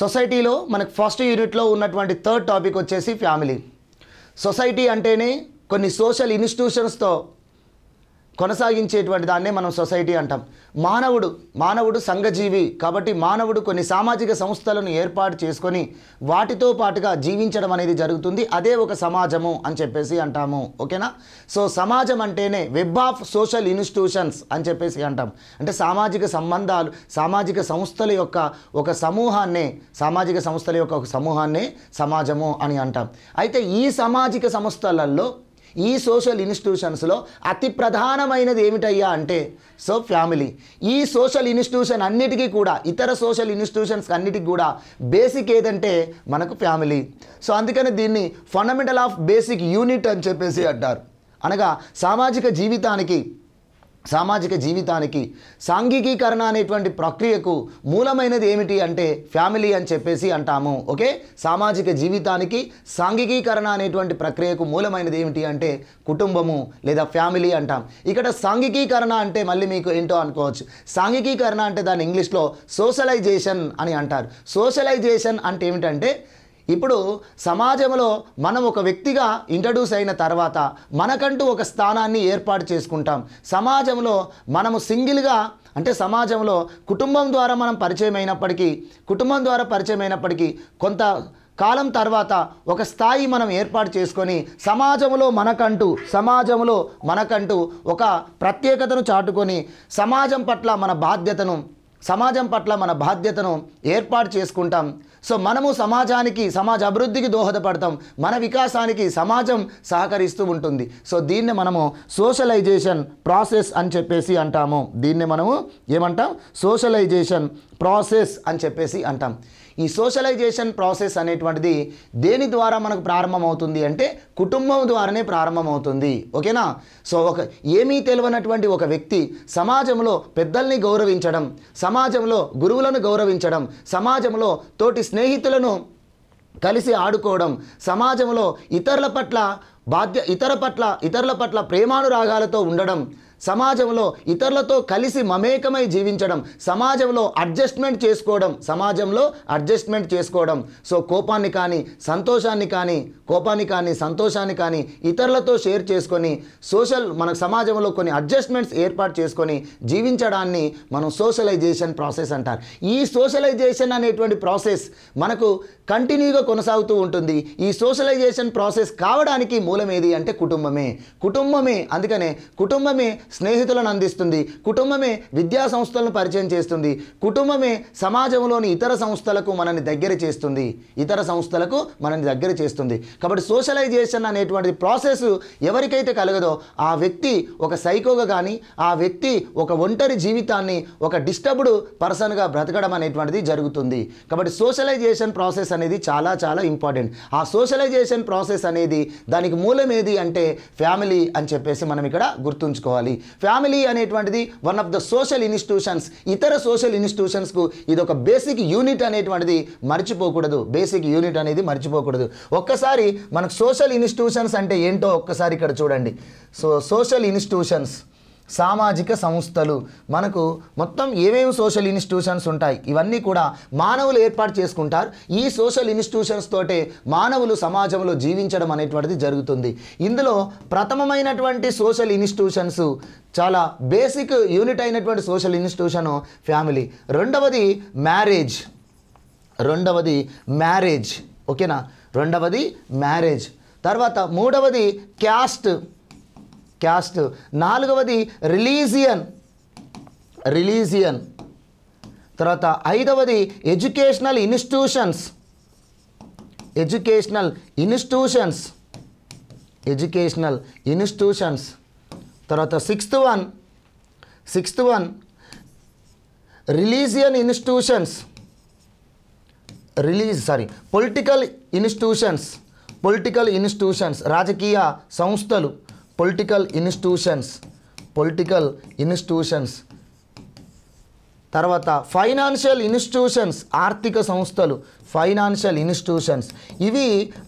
సొసైటీలో మనకు ఫస్ట్ యూనిట్లో ఉన్నటువంటి థర్డ్ టాపిక్ వచ్చేసి ఫ్యామిలీ సొసైటీ అంటేనే కొన్ని సోషల్ ఇన్స్టిట్యూషన్స్తో కొనసాగించేటువంటి దాన్నే మనం సొసైటీ అంటాం మానవుడు మానవుడు సంఘజీవి కాబట్టి మానవుడు కొన్ని సామాజిక సంస్థలను ఏర్పాటు చేసుకొని వాటితో పాటుగా జీవించడం అనేది జరుగుతుంది అదే ఒక సమాజము అని చెప్పేసి అంటాము ఓకేనా సో సమాజం అంటేనే వెబ్ ఆఫ్ సోషల్ ఇన్స్టిట్యూషన్స్ అని చెప్పేసి అంటాం అంటే సామాజిక సంబంధాలు సామాజిక సంస్థల యొక్క ఒక సమూహాన్నే సామాజిక సంస్థల యొక్క ఒక సమూహాన్నే సమాజము అని అంటాం అయితే ఈ సామాజిక సంస్థలలో ఈ సోషల్ ఇన్స్టిట్యూషన్స్లో అతి ప్రధానమైనది ఏమిటయ్యా అంటే సో ఫ్యామిలీ ఈ సోషల్ ఇన్స్టిట్యూషన్ అన్నిటికీ కూడా ఇతర సోషల్ ఇన్స్టిట్యూషన్స్ అన్నిటికీ కూడా బేసిక్ ఏదంటే మనకు ఫ్యామిలీ సో అందుకని దీన్ని ఫండమెంటల్ ఆఫ్ బేసిక్ యూనిట్ అని చెప్పేసి అంటారు అనగా సామాజిక జీవితానికి సామాజిక జీవితానికి సాంఘికీకరణ అనేటువంటి ప్రక్రియకు మూలమైనది ఏమిటి అంటే ఫ్యామిలీ అని చెప్పేసి అంటాము ఓకే సామాజిక జీవితానికి సాంఘికీకరణ అనేటువంటి ప్రక్రియకు మూలమైనది ఏమిటి అంటే కుటుంబము లేదా ఫ్యామిలీ అంటాం ఇక్కడ సాంఘికీకరణ అంటే మళ్ళీ మీకు ఏంటో అనుకోవచ్చు సాంఘికీకరణ అంటే దాని ఇంగ్లీష్లో సోషలైజేషన్ అని అంటారు సోషలైజేషన్ అంటే ఏమిటంటే ఇప్పుడు సమాజంలో మనం ఒక వ్యక్తిగా ఇంట్రడ్యూస్ అయిన తర్వాత మనకంటూ ఒక స్థానాన్ని ఏర్పాటు చేసుకుంటాం సమాజంలో మనము సింగిల్గా అంటే సమాజంలో కుటుంబం ద్వారా మనం పరిచయం అయినప్పటికీ కుటుంబం ద్వారా పరిచయం అయినప్పటికీ కొంత కాలం తర్వాత ఒక స్థాయి మనం ఏర్పాటు చేసుకొని సమాజంలో మనకంటూ సమాజంలో మనకంటూ ఒక ప్రత్యేకతను చాటుకొని సమాజం పట్ల మన బాధ్యతను సమాజం పట్ల మన బాధ్యతను ఏర్పాటు చేసుకుంటాం సో మనము సమాజానికి సమాజ అభివృద్ధికి దోహదపడతాం మన వికాసానికి సమాజం సహకరిస్తూ ఉంటుంది సో దీన్ని మనము సోషలైజేషన్ ప్రాసెస్ అని చెప్పేసి అంటాము దీన్ని మనము ఏమంటాం సోషలైజేషన్ ప్రాసెస్ అని చెప్పేసి అంటాం ఈ సోషలైజేషన్ ప్రాసెస్ అనేటువంటిది దేని ద్వారా మనకు ప్రారంభమవుతుంది అంటే కుటుంబం ద్వారానే ప్రారంభమవుతుంది ఓకేనా సో ఒక ఏమీ తెలియనటువంటి ఒక వ్యక్తి సమాజంలో పెద్దల్ని గౌరవించడం సమాజంలో గురువులను గౌరవించడం సమాజంలో తోటి స్నేహితులను కలిసి ఆడుకోవడం సమాజంలో ఇతరుల పట్ల బాధ్య ఇతర పట్ల ఇతరుల పట్ల ప్రేమానురాగాలతో ఉండడం సమాజంలో ఇతరులతో కలిసి మమేకమై జీవించడం సమాజంలో అడ్జస్ట్మెంట్ చేసుకోవడం సమాజంలో అడ్జస్ట్మెంట్ చేసుకోవడం సో కోపాన్ని కానీ సంతోషాన్ని కానీ కోపాన్ని కానీ సంతోషాన్ని కానీ ఇతరులతో షేర్ చేసుకొని సోషల్ మన సమాజంలో కొన్ని అడ్జస్ట్మెంట్స్ ఏర్పాటు చేసుకొని జీవించడాన్ని మనం సోషలైజేషన్ ప్రాసెస్ అంటారు ఈ సోషలైజేషన్ అనేటువంటి ప్రాసెస్ మనకు కంటిన్యూగా కొనసాగుతూ ఉంటుంది ఈ సోషలైజేషన్ ప్రాసెస్ కావడానికి మూలం ఏది అంటే కుటుంబమే కుటుంబమే అందుకనే కుటుంబమే స్నేహితులను అందిస్తుంది కుటుంబమే విద్యా సంస్థలను పరిచయం చేస్తుంది కుటుంబమే సమాజంలోని ఇతర సంస్థలకు మనని దగ్గర చేస్తుంది ఇతర సంస్థలకు మనని దగ్గర చేస్తుంది కాబట్టి సోషలైజేషన్ అనేటువంటి ప్రాసెస్ ఎవరికైతే కలగదో ఆ వ్యక్తి ఒక సైకోగా కానీ ఆ వ్యక్తి ఒక ఒంటరి జీవితాన్ని ఒక డిస్టర్బ్డ్ పర్సన్గా బ్రతకడం అనేటువంటిది జరుగుతుంది కాబట్టి సోషలైజేషన్ ప్రాసెస్ అనేది చాలా చాలా ఇంపార్టెంట్ ఆ సోషలైజేషన్ ప్రాసెస్ అనేది దానికి మూలం ఏది అంటే ఫ్యామిలీ అని చెప్పేసి మనం ఇక్కడ గుర్తుంచుకోవాలి ఫ్యామిలీ అనేటువంటిది one of the social institutions ఇతర సోషల్ ఇన్స్టిట్యూషన్స్కు ఇది ఒక బేసిక్ యూనిట్ అనేటువంటిది మర్చిపోకూడదు బేసిక్ యూనిట్ అనేది మర్చిపోకూడదు ఒక్కసారి మనకు సోషల్ ఇన్స్టిట్యూషన్స్ అంటే ఏంటో ఒక్కసారి ఇక్కడ చూడండి సో సోషల్ ఇన్స్టిట్యూషన్స్ సామాజిక సంస్థలు మనకు మొత్తం ఏమేమి సోషల్ ఇన్స్టిట్యూషన్స్ ఉంటాయి ఇవన్నీ కూడా మానవులు ఏర్పాటు చేసుకుంటారు ఈ సోషల్ ఇన్స్టిట్యూషన్స్ తోటే మానవులు సమాజంలో జీవించడం అనేటువంటిది జరుగుతుంది ఇందులో ప్రథమమైనటువంటి సోషల్ ఇన్స్టిట్యూషన్స్ చాలా బేసిక్ యూనిట్ అయినటువంటి సోషల్ ఇన్స్టిట్యూషన్ ఫ్యామిలీ రెండవది మ్యారేజ్ రెండవది మ్యారేజ్ ఓకేనా రెండవది మ్యారేజ్ తర్వాత మూడవది క్యాస్ట్ క్యాస్ట్ నాలుగవది రిలీజియన్ రిలీజియన్ తర్వాత ఐదవది educational institutions educational institutions educational institutions తర్వాత sixth one sixth one religion institutions release sorry political institutions political institutions రాజకీయ సంస్థలు పొలిటికల్ ఇన్స్టిట్యూషన్స్ పొలిటికల్ ఇన్స్టిట్యూషన్స్ తర్వాత ఫైనాన్షియల్ ఇన్స్టిట్యూషన్స్ ఆర్థిక సంస్థలు ఫైనాన్షియల్ ఇన్స్టిట్యూషన్స్ ఇవి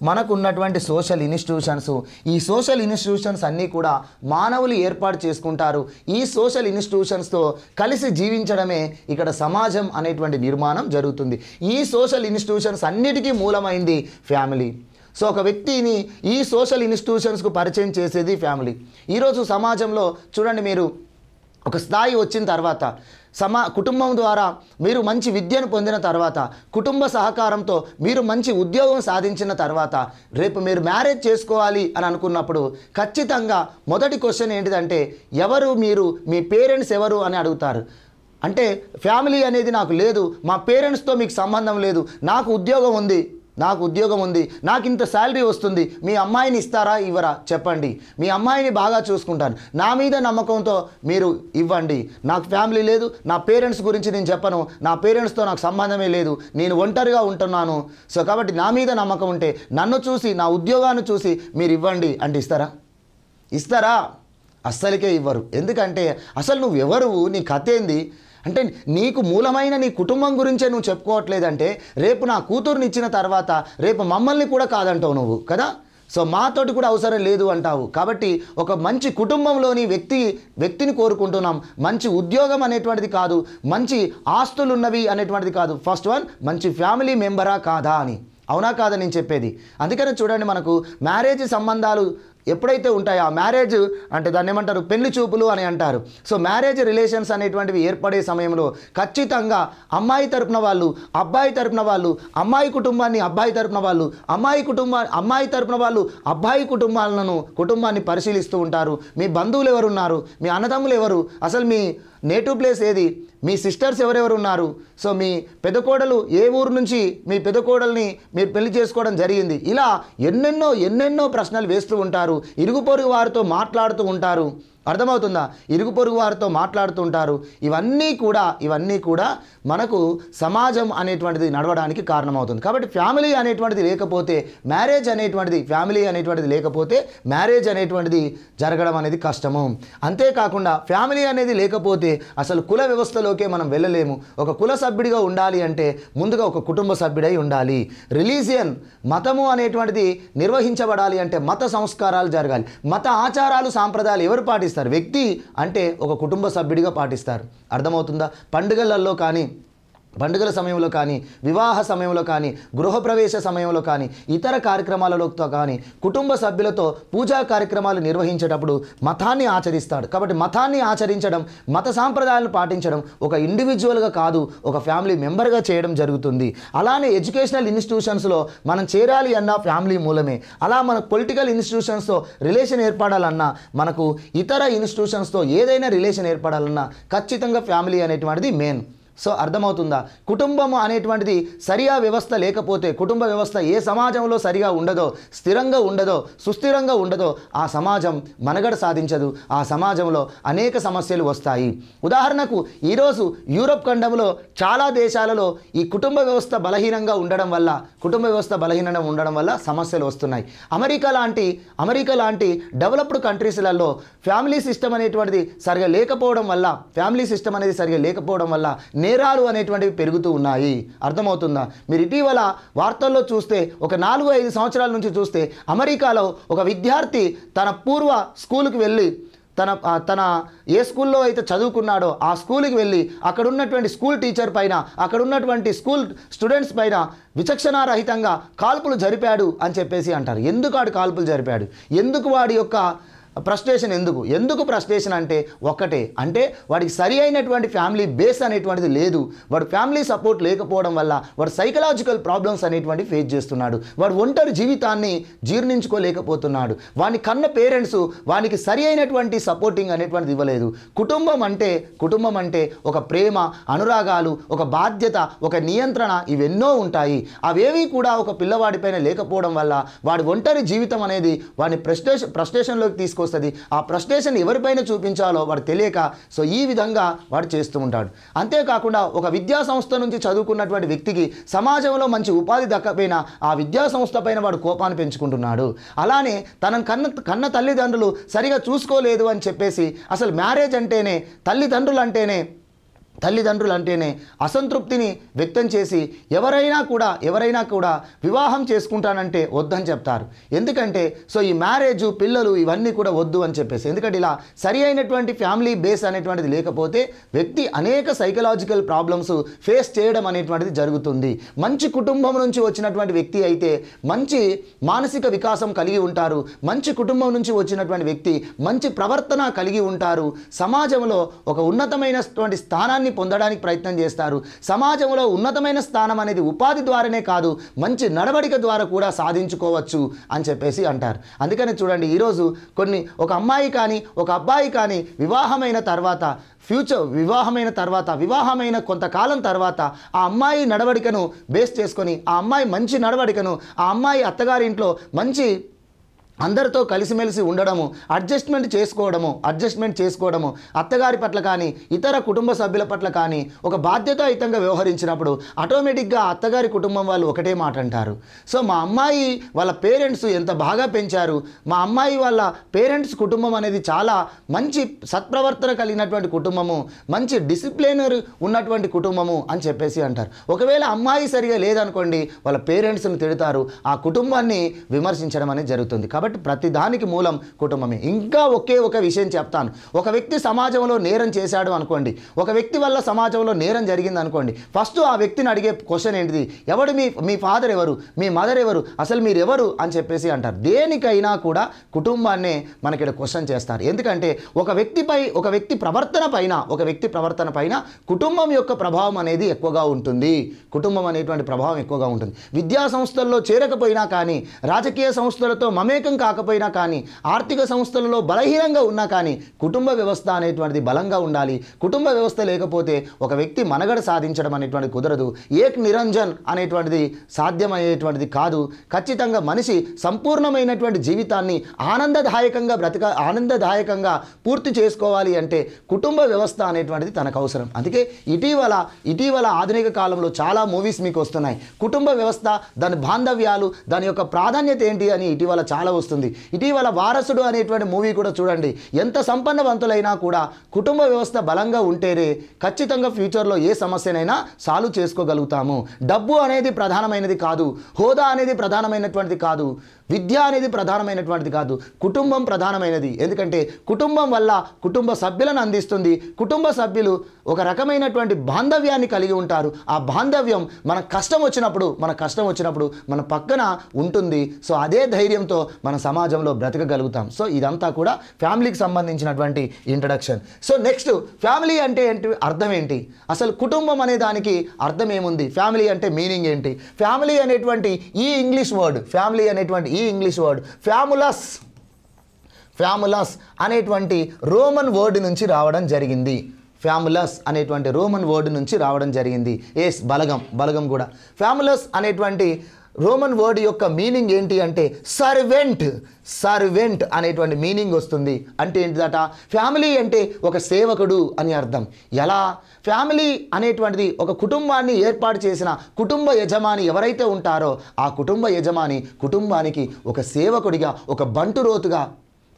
మనకు ఉన్నటువంటి సోషల్ ఇన్స్టిట్యూషన్స్ ఈ సోషల్ ఇన్స్టిట్యూషన్స్ అన్నీ కూడా మానవులు ఏర్పాటు చేసుకుంటారు ఈ సోషల్ ఇన్స్టిట్యూషన్స్తో కలిసి జీవించడమే ఇక్కడ సమాజం అనేటువంటి నిర్మాణం జరుగుతుంది ఈ సోషల్ ఇన్స్టిట్యూషన్స్ అన్నిటికీ మూలమైంది ఫ్యామిలీ సో ఒక వ్యక్తిని ఈ సోషల్ ఇన్స్టిట్యూషన్స్కు పరిచయం చేసేది ఫ్యామిలీ ఈరోజు సమాజంలో చూడండి మీరు ఒక స్థాయి వచ్చిన తర్వాత సమా కుటుంబం ద్వారా మీరు మంచి విద్యను పొందిన తర్వాత కుటుంబ సహకారంతో మీరు మంచి ఉద్యోగం సాధించిన తర్వాత రేపు మీరు మ్యారేజ్ చేసుకోవాలి అని అనుకున్నప్పుడు ఖచ్చితంగా మొదటి క్వశ్చన్ ఏంటిదంటే ఎవరు మీరు మీ పేరెంట్స్ ఎవరు అని అడుగుతారు అంటే ఫ్యామిలీ అనేది నాకు లేదు మా పేరెంట్స్తో మీకు సంబంధం లేదు నాకు ఉద్యోగం ఉంది నాకు ఉద్యోగం ఉంది నాకు ఇంత శాలరీ వస్తుంది మీ అమ్మాయిని ఇస్తారా ఇవ్వరా చెప్పండి మీ అమ్మాయిని బాగా చూసుకుంటాను నా మీద నమ్మకంతో మీరు ఇవ్వండి నాకు ఫ్యామిలీ లేదు నా పేరెంట్స్ గురించి నేను చెప్పను నా పేరెంట్స్తో నాకు సంబంధమే లేదు నేను ఒంటరిగా ఉంటున్నాను సో కాబట్టి నా మీద నమ్మకం ఉంటే నన్ను చూసి నా ఉద్యోగాన్ని చూసి మీరు ఇవ్వండి అంటే ఇస్తారా ఇస్తారా అస్సలకే ఇవ్వరు ఎందుకంటే అసలు నువ్వెవరు నీ కథ ఏంది అంటే నీకు మూలమైన నీ కుటుంబం గురించే నువ్వు చెప్పుకోవట్లేదంటే రేపు నా కూతురుని ఇచ్చిన తర్వాత రేపు మమ్మల్ని కూడా కాదంటావు నువ్వు కదా సో మాతోటి కూడా అవసరం లేదు అంటావు కాబట్టి ఒక మంచి కుటుంబంలోని వ్యక్తి వ్యక్తిని కోరుకుంటున్నాం మంచి ఉద్యోగం అనేటువంటిది కాదు మంచి ఆస్తులు ఉన్నవి అనేటువంటిది కాదు ఫస్ట్ వన్ మంచి ఫ్యామిలీ మెంబరా కాదా అని అవునా కాదని నేను చెప్పేది అందుకనే చూడండి మనకు మ్యారేజ్ సంబంధాలు ఎప్పుడైతే ఉంటాయో ఆ మ్యారేజ్ అంటే దాన్ని ఏమంటారు పెళ్లి చూపులు అని అంటారు సో మ్యారేజ్ రిలేషన్స్ అనేటువంటివి ఏర్పడే సమయంలో ఖచ్చితంగా అమ్మాయి తరపున వాళ్ళు అబ్బాయి తరపున వాళ్ళు అమ్మాయి కుటుంబాన్ని అబ్బాయి తరపున వాళ్ళు అమ్మాయి కుటుంబ అమ్మాయి తరపున వాళ్ళు అబ్బాయి కుటుంబాలను కుటుంబాన్ని పరిశీలిస్తూ ఉంటారు మీ బంధువులు ఎవరున్నారు మీ అన్నదమ్ములు ఎవరు అసలు మీ నేటివ్ ప్లేస్ ఏది మీ సిస్టర్స్ ఎవరెవరు ఉన్నారు సో మీ పెదకోడలు ఏ ఊరు నుంచి మీ పెదకోడల్ని మీరు పెళ్లి చేసుకోవడం జరిగింది ఇలా ఎన్నెన్నో ఎన్నెన్నో ప్రశ్నలు వేస్తూ ఉంటారు ఇరుగు పొరుగు వారితో మాట్లాడుతూ ఉంటారు అర్థమవుతుందా ఇరుగు పొరుగు వారితో మాట్లాడుతుంటారు ఇవన్నీ కూడా ఇవన్నీ కూడా మనకు సమాజం అనేటువంటిది నడవడానికి కారణమవుతుంది కాబట్టి ఫ్యామిలీ అనేటువంటిది లేకపోతే మ్యారేజ్ అనేటువంటిది ఫ్యామిలీ అనేటువంటిది లేకపోతే మ్యారేజ్ అనేటువంటిది జరగడం అనేది కష్టము అంతేకాకుండా ఫ్యామిలీ అనేది లేకపోతే అసలు కుల వ్యవస్థలోకే మనం వెళ్ళలేము ఒక కుల సభ్యుడిగా ఉండాలి అంటే ముందుగా ఒక కుటుంబ సభ్యుడై ఉండాలి రిలీజియన్ మతము అనేటువంటిది నిర్వహించబడాలి అంటే మత సంస్కారాలు జరగాలి మత ఆచారాలు సాంప్రదాయాలు ఎవరు పాటిస్తారు పాటిస్తారు వ్యక్తి అంటే ఒక కుటుంబ సభ్యుడిగా పాటిస్తారు అర్థమవుతుందా పండుగలలో కానీ పండుగల సమయంలో కానీ వివాహ సమయంలో కానీ గృహప్రవేశ సమయంలో కానీ ఇతర కార్యక్రమాలలోతో కానీ కుటుంబ సభ్యులతో పూజా కార్యక్రమాలు నిర్వహించేటప్పుడు మతాన్ని ఆచరిస్తాడు కాబట్టి మతాన్ని ఆచరించడం మత సాంప్రదాయాలను పాటించడం ఒక ఇండివిజువల్గా కాదు ఒక ఫ్యామిలీ మెంబర్గా చేయడం జరుగుతుంది అలానే ఎడ్యుకేషనల్ ఇన్స్టిట్యూషన్స్లో మనం చేరాలి అన్న ఫ్యామిలీ మూలమే అలా మన పొలిటికల్ ఇన్స్టిట్యూషన్స్తో రిలేషన్ ఏర్పడాలన్నా మనకు ఇతర ఇన్స్టిట్యూషన్స్తో ఏదైనా రిలేషన్ ఏర్పడాలన్నా ఖచ్చితంగా ఫ్యామిలీ అనేటువంటిది మెయిన్ సో అర్థమవుతుందా కుటుంబం అనేటువంటిది సరియా వ్యవస్థ లేకపోతే కుటుంబ వ్యవస్థ ఏ సమాజంలో సరిగా ఉండదో స్థిరంగా ఉండదో సుస్థిరంగా ఉండదో ఆ సమాజం మనగడ సాధించదు ఆ సమాజంలో అనేక సమస్యలు వస్తాయి ఉదాహరణకు ఈరోజు యూరప్ ఖండంలో చాలా దేశాలలో ఈ కుటుంబ వ్యవస్థ బలహీనంగా ఉండడం వల్ల కుటుంబ వ్యవస్థ బలహీనంగా ఉండడం వల్ల సమస్యలు వస్తున్నాయి అమెరికా లాంటి అమెరికా లాంటి డెవలప్డ్ కంట్రీస్లలో ఫ్యామిలీ సిస్టమ్ అనేటువంటిది సరిగా లేకపోవడం వల్ల ఫ్యామిలీ సిస్టమ్ అనేది సరిగా లేకపోవడం వల్ల నేరాలు అనేటువంటివి పెరుగుతూ ఉన్నాయి అర్థమవుతుందా మీరు ఇటీవల వార్తల్లో చూస్తే ఒక నాలుగు ఐదు సంవత్సరాల నుంచి చూస్తే అమెరికాలో ఒక విద్యార్థి తన పూర్వ స్కూల్కి వెళ్ళి తన తన ఏ స్కూల్లో అయితే చదువుకున్నాడో ఆ స్కూల్కి వెళ్ళి అక్కడ ఉన్నటువంటి స్కూల్ టీచర్ పైన అక్కడ ఉన్నటువంటి స్కూల్ స్టూడెంట్స్ పైన విచక్షణారహితంగా కాల్పులు జరిపాడు అని చెప్పేసి అంటారు ఎందుకు వాడు కాల్పులు జరిపాడు ఎందుకు వాడి యొక్క ప్రస్టేషన్ ఎందుకు ఎందుకు ప్రస్టేషన్ అంటే ఒక్కటే అంటే వాడికి సరి అయినటువంటి ఫ్యామిలీ బేస్ అనేటువంటిది లేదు వాడు ఫ్యామిలీ సపోర్ట్ లేకపోవడం వల్ల వాడు సైకలాజికల్ ప్రాబ్లమ్స్ అనేటువంటి ఫేస్ చేస్తున్నాడు వాడు ఒంటరి జీవితాన్ని జీర్ణించుకోలేకపోతున్నాడు వాని కన్న పేరెంట్స్ వానికి సరి అయినటువంటి సపోర్టింగ్ అనేటువంటిది ఇవ్వలేదు కుటుంబం అంటే కుటుంబం అంటే ఒక ప్రేమ అనురాగాలు ఒక బాధ్యత ఒక నియంత్రణ ఇవెన్నో ఉంటాయి అవేవి కూడా ఒక పిల్లవాడిపైన లేకపోవడం వల్ల వాడి ఒంటరి జీవితం అనేది వాడిని ప్రస్టేషన్ ప్రస్టేషన్లోకి తీసుకొస్తే వస్తుంది ఆ ఫ్రస్ట్రేషన్ ఎవరిపైన చూపించాలో వాడు తెలియక సో ఈ విధంగా వాడు చేస్తూ ఉంటాడు అంతేకాకుండా ఒక విద్యా సంస్థ నుంచి చదువుకున్నటువంటి వ్యక్తికి సమాజంలో మంచి ఉపాధి దక్కపోయినా ఆ విద్యా సంస్థ పైన వాడు కోపాన్ని పెంచుకుంటున్నాడు అలానే తన కన్న కన్న తల్లిదండ్రులు సరిగా చూసుకోలేదు అని చెప్పేసి అసలు మ్యారేజ్ అంటేనే తల్లిదండ్రులు అంటేనే తల్లిదండ్రులు అంటేనే అసంతృప్తిని వ్యక్తం చేసి ఎవరైనా కూడా ఎవరైనా కూడా వివాహం చేసుకుంటానంటే వద్దని చెప్తారు ఎందుకంటే సో ఈ మ్యారేజ్ పిల్లలు ఇవన్నీ కూడా వద్దు అని చెప్పేసి ఎందుకంటే ఇలా సరి అయినటువంటి ఫ్యామిలీ బేస్ అనేటువంటిది లేకపోతే వ్యక్తి అనేక సైకలాజికల్ ప్రాబ్లమ్స్ ఫేస్ చేయడం అనేటువంటిది జరుగుతుంది మంచి కుటుంబం నుంచి వచ్చినటువంటి వ్యక్తి అయితే మంచి మానసిక వికాసం కలిగి ఉంటారు మంచి కుటుంబం నుంచి వచ్చినటువంటి వ్యక్తి మంచి ప్రవర్తన కలిగి ఉంటారు సమాజంలో ఒక ఉన్నతమైనటువంటి స్థానాన్ని స్థానాన్ని పొందడానికి ప్రయత్నం చేస్తారు సమాజంలో ఉన్నతమైన స్థానం అనేది ఉపాధి ద్వారానే కాదు మంచి నడవడిక ద్వారా కూడా సాధించుకోవచ్చు అని చెప్పేసి అంటారు అందుకని చూడండి ఈరోజు కొన్ని ఒక అమ్మాయి కానీ ఒక అబ్బాయి కానీ వివాహమైన తర్వాత ఫ్యూచర్ వివాహమైన తర్వాత వివాహమైన కొంతకాలం తర్వాత ఆ అమ్మాయి నడవడికను బేస్ చేసుకొని ఆ అమ్మాయి మంచి నడవడికను ఆ అమ్మాయి అత్తగారింట్లో మంచి అందరితో కలిసిమెలిసి ఉండడము అడ్జస్ట్మెంట్ చేసుకోవడము అడ్జస్ట్మెంట్ చేసుకోవడము అత్తగారి పట్ల కానీ ఇతర కుటుంబ సభ్యుల పట్ల కానీ ఒక బాధ్యతాయుతంగా వ్యవహరించినప్పుడు ఆటోమేటిక్గా అత్తగారి కుటుంబం వాళ్ళు ఒకటే మాట అంటారు సో మా అమ్మాయి వాళ్ళ పేరెంట్స్ ఎంత బాగా పెంచారు మా అమ్మాయి వాళ్ళ పేరెంట్స్ కుటుంబం అనేది చాలా మంచి సత్ప్రవర్తన కలిగినటువంటి కుటుంబము మంచి డిసిప్లినర్ ఉన్నటువంటి కుటుంబము అని చెప్పేసి అంటారు ఒకవేళ అమ్మాయి సరిగా లేదనుకోండి వాళ్ళ పేరెంట్స్ని తిడతారు ఆ కుటుంబాన్ని విమర్శించడం అనేది జరుగుతుంది కాబట్టి కాబట్టి ప్రతిదానికి మూలం కుటుంబమే ఇంకా ఒకే ఒక విషయం చెప్తాను ఒక వ్యక్తి సమాజంలో నేరం చేశాడు అనుకోండి ఒక వ్యక్తి వల్ల సమాజంలో నేరం జరిగింది అనుకోండి ఫస్ట్ ఆ వ్యక్తిని అడిగే క్వశ్చన్ ఏంటిది ఎవడు మీ మీ ఫాదర్ ఎవరు మీ మదర్ ఎవరు అసలు మీరు ఎవరు అని చెప్పేసి అంటారు దేనికైనా కూడా కుటుంబాన్నే మనకి ఇక్కడ క్వశ్చన్ చేస్తారు ఎందుకంటే ఒక వ్యక్తిపై ఒక వ్యక్తి ప్రవర్తన పైన ఒక వ్యక్తి ప్రవర్తన పైన కుటుంబం యొక్క ప్రభావం అనేది ఎక్కువగా ఉంటుంది కుటుంబం అనేటువంటి ప్రభావం ఎక్కువగా ఉంటుంది విద్యా సంస్థల్లో చేరకపోయినా కానీ రాజకీయ సంస్థలతో మమేకం కాకపోయినా కానీ ఆర్థిక సంస్థలలో బలహీనంగా ఉన్నా కానీ కుటుంబ వ్యవస్థ అనేటువంటిది బలంగా ఉండాలి కుటుంబ వ్యవస్థ లేకపోతే ఒక వ్యక్తి మనగడ సాధించడం అనేటువంటిది కుదరదు ఏక్ నిరంజన్ అనేటువంటిది సాధ్యమయ్యేటువంటిది కాదు ఖచ్చితంగా మనిషి సంపూర్ణమైనటువంటి జీవితాన్ని ఆనందదాయకంగా బ్రతక ఆనందదాయకంగా పూర్తి చేసుకోవాలి అంటే కుటుంబ వ్యవస్థ అనేటువంటిది తనకు అవసరం అందుకే ఇటీవల ఇటీవల ఆధునిక కాలంలో చాలా మూవీస్ మీకు వస్తున్నాయి కుటుంబ వ్యవస్థ దాని బాంధవ్యాలు దాని యొక్క ప్రాధాన్యత ఏంటి అని ఇటీవల చాలా వస్తుంది వస్తుంది ఇటీవల వారసుడు అనేటువంటి మూవీ కూడా చూడండి ఎంత సంపన్నవంతులైనా కూడా కుటుంబ వ్యవస్థ బలంగా ఉంటేనే ఖచ్చితంగా ఫ్యూచర్లో ఏ సమస్యనైనా సాల్వ్ చేసుకోగలుగుతాము డబ్బు అనేది ప్రధానమైనది కాదు హోదా అనేది ప్రధానమైనటువంటిది కాదు విద్య అనేది ప్రధానమైనటువంటిది కాదు కుటుంబం ప్రధానమైనది ఎందుకంటే కుటుంబం వల్ల కుటుంబ సభ్యులను అందిస్తుంది కుటుంబ సభ్యులు ఒక రకమైనటువంటి బాంధవ్యాన్ని కలిగి ఉంటారు ఆ బాంధవ్యం మన కష్టం వచ్చినప్పుడు మన కష్టం వచ్చినప్పుడు మన పక్కన ఉంటుంది సో అదే ధైర్యంతో మన సమాజంలో బ్రతకగలుగుతాం సో ఇదంతా కూడా ఫ్యామిలీకి సంబంధించినటువంటి ఇంట్రడక్షన్ సో నెక్స్ట్ ఫ్యామిలీ అంటే ఏంటి అర్థం ఏంటి అసలు కుటుంబం అనే దానికి అర్థం ఏముంది ఫ్యామిలీ అంటే మీనింగ్ ఏంటి ఫ్యామిలీ అనేటువంటి ఈ ఇంగ్లీష్ వర్డ్ ఫ్యామిలీ అనేటువంటి ఈ ఇంగ్లీష్ వర్డ్ ఫ్యాములస్ ఫ్యాములస్ అనేటువంటి రోమన్ వర్డ్ నుంచి రావడం జరిగింది ఫ్యాములస్ అనేటువంటి రోమన్ వర్డ్ నుంచి రావడం జరిగింది ఏస్ బలగం బలగం కూడా ఫ్యాములస్ అనేటువంటి రోమన్ వర్డ్ యొక్క మీనింగ్ ఏంటి అంటే సర్వెంట్ సర్వెంట్ అనేటువంటి మీనింగ్ వస్తుంది అంటే ఏంటిదట ఫ్యామిలీ అంటే ఒక సేవకుడు అని అర్థం ఎలా ఫ్యామిలీ అనేటువంటిది ఒక కుటుంబాన్ని ఏర్పాటు చేసిన కుటుంబ యజమాని ఎవరైతే ఉంటారో ఆ కుటుంబ యజమాని కుటుంబానికి ఒక సేవకుడిగా ఒక బంటురోతుగా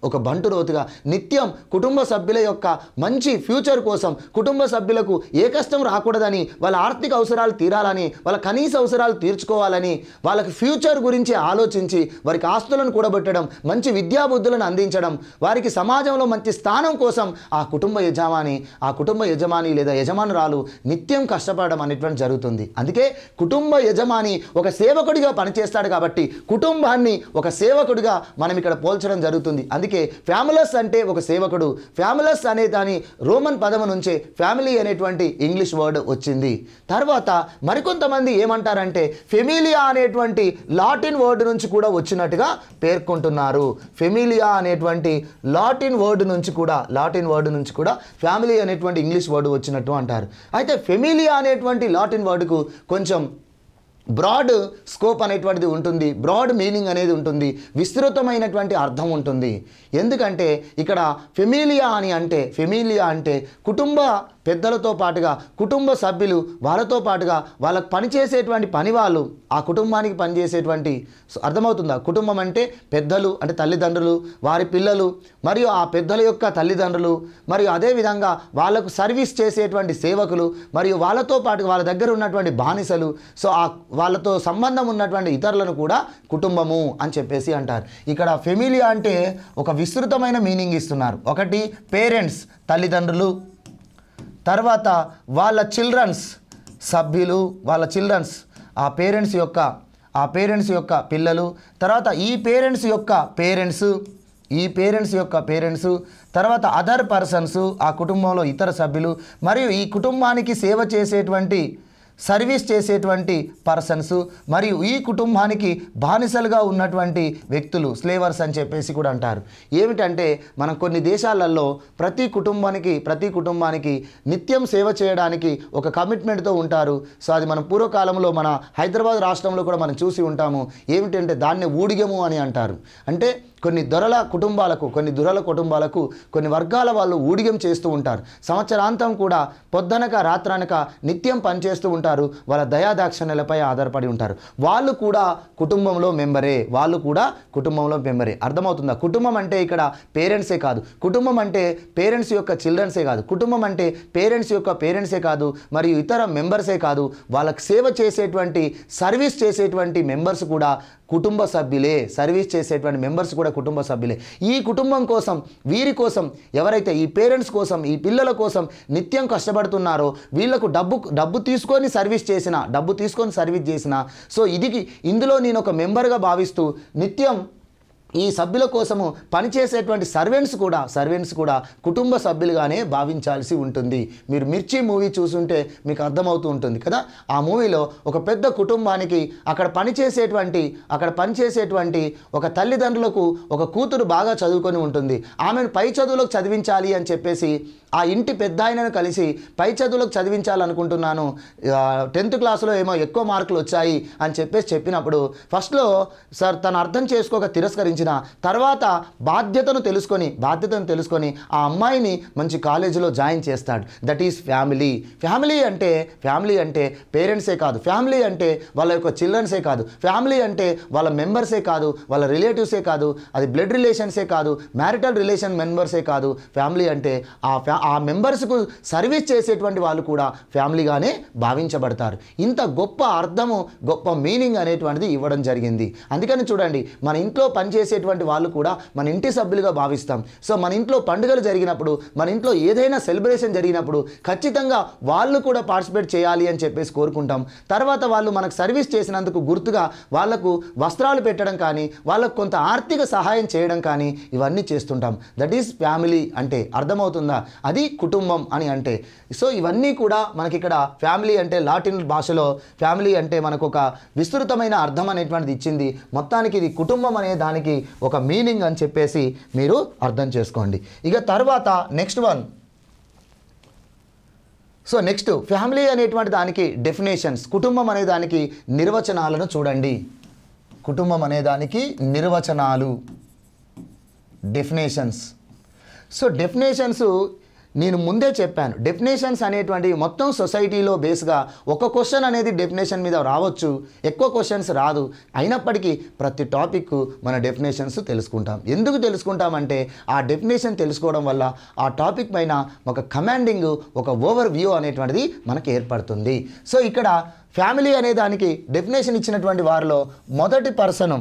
ఒక బంటురోతుగా నిత్యం కుటుంబ సభ్యుల యొక్క మంచి ఫ్యూచర్ కోసం కుటుంబ సభ్యులకు ఏ కష్టం రాకూడదని వాళ్ళ ఆర్థిక అవసరాలు తీరాలని వాళ్ళ కనీస అవసరాలు తీర్చుకోవాలని వాళ్ళకి ఫ్యూచర్ గురించి ఆలోచించి వారికి ఆస్తులను కూడబెట్టడం మంచి విద్యాబుద్ధులను అందించడం వారికి సమాజంలో మంచి స్థానం కోసం ఆ కుటుంబ యజమాని ఆ కుటుంబ యజమాని లేదా యజమానురాలు నిత్యం కష్టపడడం అనేటువంటి జరుగుతుంది అందుకే కుటుంబ యజమాని ఒక సేవకుడిగా పనిచేస్తాడు కాబట్టి కుటుంబాన్ని ఒక సేవకుడిగా మనం ఇక్కడ పోల్చడం జరుగుతుంది అందుకే అందుకే ఫ్యామిలస్ అంటే ఒక సేవకుడు ఫ్యామిలస్ అనే దాని రోమన్ పదము నుంచే ఫ్యామిలీ అనేటువంటి ఇంగ్లీష్ వర్డ్ వచ్చింది తర్వాత మరికొంతమంది ఏమంటారంటే ఫెమిలియా అనేటువంటి లాటిన్ వర్డ్ నుంచి కూడా వచ్చినట్టుగా పేర్కొంటున్నారు ఫెమిలియా అనేటువంటి లాటిన్ వర్డ్ నుంచి కూడా లాటిన్ వర్డ్ నుంచి కూడా ఫ్యామిలీ అనేటువంటి ఇంగ్లీష్ వర్డ్ వచ్చినట్టు అంటారు అయితే ఫెమిలియా అనేటువంటి లాటిన్ వర్డ్కు కొంచెం బ్రాడ్ స్కోప్ అనేటువంటిది ఉంటుంది బ్రాడ్ మీనింగ్ అనేది ఉంటుంది విస్తృతమైనటువంటి అర్థం ఉంటుంది ఎందుకంటే ఇక్కడ ఫెమిలియా అని అంటే ఫెమిలియా అంటే కుటుంబ పెద్దలతో పాటుగా కుటుంబ సభ్యులు వాళ్ళతో పాటుగా వాళ్ళకు పనిచేసేటువంటి పని వాళ్ళు ఆ కుటుంబానికి పనిచేసేటువంటి అర్థమవుతుందా కుటుంబం అంటే పెద్దలు అంటే తల్లిదండ్రులు వారి పిల్లలు మరియు ఆ పెద్దల యొక్క తల్లిదండ్రులు మరియు అదేవిధంగా వాళ్ళకు సర్వీస్ చేసేటువంటి సేవకులు మరియు వాళ్ళతో పాటు వాళ్ళ దగ్గర ఉన్నటువంటి బానిసలు సో ఆ వాళ్ళతో సంబంధం ఉన్నటువంటి ఇతరులను కూడా కుటుంబము అని చెప్పేసి అంటారు ఇక్కడ ఫెమిలియా అంటే ఒక విస్తృతమైన మీనింగ్ ఇస్తున్నారు ఒకటి పేరెంట్స్ తల్లిదండ్రులు తర్వాత వాళ్ళ చిల్డ్రన్స్ సభ్యులు వాళ్ళ చిల్డ్రన్స్ ఆ పేరెంట్స్ యొక్క ఆ పేరెంట్స్ యొక్క పిల్లలు తర్వాత ఈ పేరెంట్స్ యొక్క పేరెంట్స్ ఈ పేరెంట్స్ యొక్క పేరెంట్స్ తర్వాత అదర్ పర్సన్స్ ఆ కుటుంబంలో ఇతర సభ్యులు మరియు ఈ కుటుంబానికి సేవ చేసేటువంటి సర్వీస్ చేసేటువంటి పర్సన్స్ మరియు ఈ కుటుంబానికి బానిసలుగా ఉన్నటువంటి వ్యక్తులు స్లేవర్స్ అని చెప్పేసి కూడా అంటారు ఏమిటంటే మనం కొన్ని దేశాలలో ప్రతి కుటుంబానికి ప్రతి కుటుంబానికి నిత్యం సేవ చేయడానికి ఒక కమిట్మెంట్తో ఉంటారు సో అది మనం పూర్వకాలంలో మన హైదరాబాద్ రాష్ట్రంలో కూడా మనం చూసి ఉంటాము ఏమిటంటే దాన్ని ఊడిగము అని అంటారు అంటే కొన్ని దొరల కుటుంబాలకు కొన్ని దొరల కుటుంబాలకు కొన్ని వర్గాల వాళ్ళు ఊడిగం చేస్తూ ఉంటారు సంవత్సరాంతం కూడా పొద్దనక రాత్రానక నిత్యం పనిచేస్తూ ఉంటారు ఉంటారు వాళ్ళ దయాదాక్షిణ్యలపై ఆధారపడి ఉంటారు వాళ్ళు కూడా కుటుంబంలో మెంబరే వాళ్ళు కూడా కుటుంబంలో మెంబరే అర్థమవుతుందా కుటుంబం అంటే ఇక్కడ పేరెంట్సే కాదు కుటుంబం అంటే పేరెంట్స్ యొక్క చిల్డ్రన్సే కాదు కుటుంబం అంటే పేరెంట్స్ యొక్క పేరెంట్సే కాదు మరియు ఇతర మెంబర్సే కాదు వాళ్ళకి సేవ చేసేటువంటి సర్వీస్ చేసేటువంటి మెంబర్స్ కూడా కుటుంబ సభ్యులే సర్వీస్ చేసేటువంటి మెంబర్స్ కూడా కుటుంబ సభ్యులే ఈ కుటుంబం కోసం వీరి కోసం ఎవరైతే ఈ పేరెంట్స్ కోసం ఈ పిల్లల కోసం నిత్యం కష్టపడుతున్నారో వీళ్లకు డబ్బు డబ్బు తీసుకొని సర్వీస్ చేసిన డబ్బు తీసుకొని సర్వీస్ చేసిన సో ఇది ఇందులో నేను ఒక మెంబర్గా భావిస్తూ నిత్యం ఈ సభ్యుల కోసము పనిచేసేటువంటి సర్వెంట్స్ కూడా సర్వెంట్స్ కూడా కుటుంబ సభ్యులుగానే భావించాల్సి ఉంటుంది మీరు మిర్చి మూవీ చూసుంటే మీకు అర్థమవుతూ ఉంటుంది కదా ఆ మూవీలో ఒక పెద్ద కుటుంబానికి అక్కడ పనిచేసేటువంటి అక్కడ పనిచేసేటువంటి ఒక తల్లిదండ్రులకు ఒక కూతురు బాగా చదువుకొని ఉంటుంది ఆమెను పై చదువులకు చదివించాలి అని చెప్పేసి ఆ ఇంటి పెద్ద ఆయనను కలిసి పై చదువులకు చదివించాలనుకుంటున్నాను టెన్త్ క్లాస్లో ఏమో ఎక్కువ మార్కులు వచ్చాయి అని చెప్పేసి చెప్పినప్పుడు ఫస్ట్లో సార్ తను అర్థం చేసుకోక తిరస్కరించిన తర్వాత బాధ్యతను తెలుసుకొని బాధ్యతను తెలుసుకొని ఆ అమ్మాయిని మంచి కాలేజీలో జాయిన్ చేస్తాడు దట్ ఈస్ ఫ్యామిలీ ఫ్యామిలీ అంటే ఫ్యామిలీ అంటే పేరెంట్సే కాదు ఫ్యామిలీ అంటే వాళ్ళ యొక్క చిల్డ్రన్సే కాదు ఫ్యామిలీ అంటే వాళ్ళ మెంబర్సే కాదు వాళ్ళ రిలేటివ్సే కాదు అది బ్లడ్ రిలేషన్సే కాదు మ్యారిటల్ రిలేషన్ మెంబర్సే కాదు ఫ్యామిలీ అంటే ఆ ఫ్యా ఆ మెంబర్స్కు సర్వీస్ చేసేటువంటి వాళ్ళు కూడా ఫ్యామిలీగానే భావించబడతారు ఇంత గొప్ప అర్థము గొప్ప మీనింగ్ అనేటువంటిది ఇవ్వడం జరిగింది అందుకని చూడండి మన ఇంట్లో పనిచేసేటువంటి వాళ్ళు కూడా మన ఇంటి సభ్యులుగా భావిస్తాం సో మన ఇంట్లో పండుగలు జరిగినప్పుడు మన ఇంట్లో ఏదైనా సెలబ్రేషన్ జరిగినప్పుడు ఖచ్చితంగా వాళ్ళు కూడా పార్టిసిపేట్ చేయాలి అని చెప్పేసి కోరుకుంటాం తర్వాత వాళ్ళు మనకు సర్వీస్ చేసినందుకు గుర్తుగా వాళ్లకు వస్త్రాలు పెట్టడం కానీ వాళ్ళకు కొంత ఆర్థిక సహాయం చేయడం కానీ ఇవన్నీ చేస్తుంటాం దట్ ఈస్ ఫ్యామిలీ అంటే అర్థమవుతుందా అది కుటుంబం అని అంటే సో ఇవన్నీ కూడా మనకి ఇక్కడ ఫ్యామిలీ అంటే లాటిన్ భాషలో ఫ్యామిలీ అంటే మనకు ఒక విస్తృతమైన అర్థం అనేటువంటిది ఇచ్చింది మొత్తానికి ఇది కుటుంబం అనే దానికి ఒక మీనింగ్ అని చెప్పేసి మీరు అర్థం చేసుకోండి ఇక తర్వాత next one so next family అనేటువంటి దానికి డెఫినేషన్స్ కుటుంబం అనే దానికి నిర్వచనాలను చూడండి కుటుంబం అనే దానికి నిర్వచనాలు డెఫినేషన్స్ సో డెఫినేషన్స్ నేను ముందే చెప్పాను డెఫినేషన్స్ అనేటువంటివి మొత్తం సొసైటీలో బేస్గా ఒక క్వశ్చన్ అనేది డెఫినేషన్ మీద రావచ్చు ఎక్కువ క్వశ్చన్స్ రాదు అయినప్పటికీ ప్రతి టాపిక్ మన డెఫినేషన్స్ తెలుసుకుంటాం ఎందుకు తెలుసుకుంటామంటే ఆ డెఫినేషన్ తెలుసుకోవడం వల్ల ఆ టాపిక్ పైన ఒక కమాండింగ్ ఒక ఓవర్ వ్యూ అనేటువంటిది మనకు ఏర్పడుతుంది సో ఇక్కడ ఫ్యామిలీ అనే దానికి డెఫినేషన్ ఇచ్చినటువంటి వారిలో మొదటి పర్సన్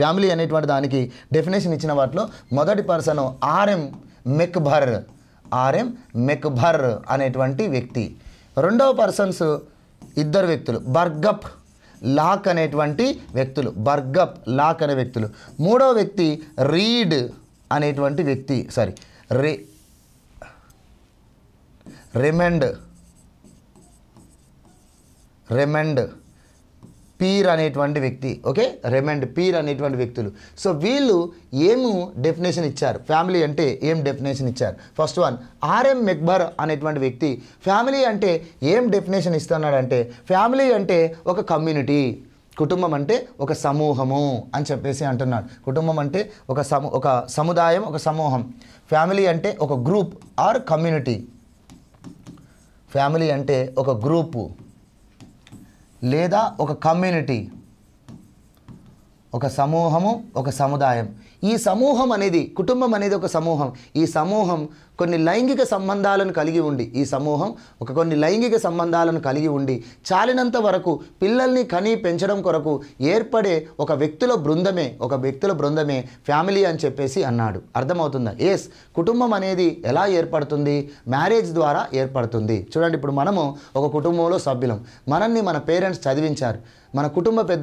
ఫ్యామిలీ అనేటువంటి దానికి డెఫినేషన్ ఇచ్చిన వాటిలో మొదటి person R M MacIver R M MacIver అనేటువంటి వ్యక్తి రెండవ పర్సన్స్ ఇద్దరు వ్యక్తులు బర్గప్ లాక్ అనేటువంటి వ్యక్తులు బర్గప్ లాక్ అనే వ్యక్తులు మూడవ వ్యక్తి రీడ్ అనేటువంటి వ్యక్తి సారీ రే రెమెండ్ రెమెండ్ పీర్ అనేటువంటి వ్యక్తి ఓకే రెమండ్ పీర్ అనేటువంటి వ్యక్తులు సో వీళ్ళు ఏము డెఫినేషన్ ఇచ్చారు ఫ్యామిలీ అంటే ఏం డెఫినేషన్ ఇచ్చారు ఫస్ట్ వన్ ఆర్ఎం మెక్బర్ అనేటువంటి వ్యక్తి ఫ్యామిలీ అంటే ఏం డెఫినేషన్ ఇస్తున్నాడంటే ఫ్యామిలీ అంటే ఒక కమ్యూనిటీ కుటుంబం అంటే ఒక సమూహము అని చెప్పేసి అంటున్నాడు కుటుంబం అంటే ఒక సము ఒక సముదాయం ఒక సమూహం ఫ్యామిలీ అంటే ఒక గ్రూప్ ఆర్ కమ్యూనిటీ ఫ్యామిలీ అంటే ఒక గ్రూపు లేదా ఒక కమ్యూనిటీ ఒక సమూహము ఒక సముదాయం ఈ సమూహం అనేది కుటుంబం అనేది ఒక సమూహం ఈ సమూహం కొన్ని లైంగిక సంబంధాలను కలిగి ఉండి ఈ సమూహం ఒక కొన్ని లైంగిక సంబంధాలను కలిగి ఉండి చాలినంత వరకు పిల్లల్ని కని పెంచడం కొరకు ఏర్పడే ఒక వ్యక్తుల బృందమే ఒక వ్యక్తుల బృందమే ఫ్యామిలీ అని చెప్పేసి అన్నాడు అర్థమవుతుందా ఎస్ కుటుంబం అనేది ఎలా ఏర్పడుతుంది మ్యారేజ్ ద్వారా ఏర్పడుతుంది చూడండి ఇప్పుడు మనము ఒక కుటుంబంలో సభ్యులం మనల్ని మన పేరెంట్స్ చదివించారు మన కుటుంబ పెద్ద